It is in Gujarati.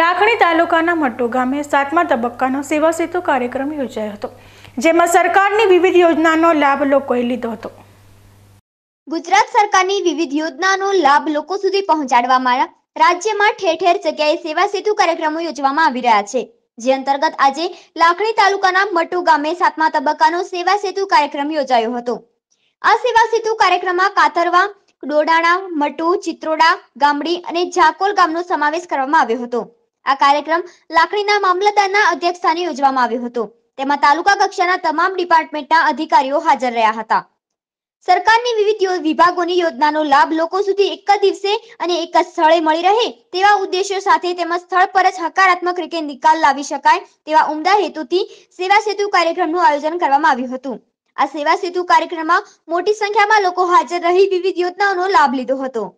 લાખણી તાલુકાના મટુ ગામે સાતમા તબક્કાનો સેવા સેતુ કાર્યક્રમ યોજાયો હતો જેમાં સરકારની વિવિધ યોજનાનો લાભ લોકોએ લીધો હતો ગુજરાત સરકારની વિવિધ યોજનાનો લાભ લોકો સુધી પહોંચાડવામાં રાજ્યમાં ઠેર ઠેર જગ્યાએ સેવા સેતુ કાર્યક્રમો યોજવામાં આવી રહ્યા છે જે અંતર્ગત આજે લાખણી તાલુકાના મટુ ગામે સાતમા તબક્કાનો સેવા સેતુ કાર્યક્રમ યોજાયો હતો આ સેવા સેતુ કાર્યક્રમમાં કાતરવા ડોડાણા મટુ ચિત્રોડા ગામડી અને જાકોલ ગામનો સમાવેશ કરવામાં આવ્યો હતો આ કાર્યક્રમ લાકડીના મામલતદારના અધ્યક્ષસ્થાને યોજવામાં આવ્યો હતો તેમાં તાલુકા કક્ષાના તમામ ડિપાર્ટમેન્ટના અધિકારીઓ હાજર રહ્યા હતા સરકારની વિવિધ વિભાગોની યોજનાનો લાભ લોકો સુધી એક જ દિવસે અને એક જ સ્થળે મળી રહે તેવા ઉદ્દેશ્યો સાથે તેમજ સ્થળ પર જ હકારાત્મક રીતે નિકાલ લાવી શકાય તેવા ઉમદા હેતુથી સેવા સેતુ કાર્યક્રમનું આયોજન કરવામાં આવ્યું હતું આ સેવા સેતુ કાર્યક્રમમાં મોટી સંખ્યામાં લોકો હાજર રહી વિવિધ યોજનાઓનો લાભ લીધો હતો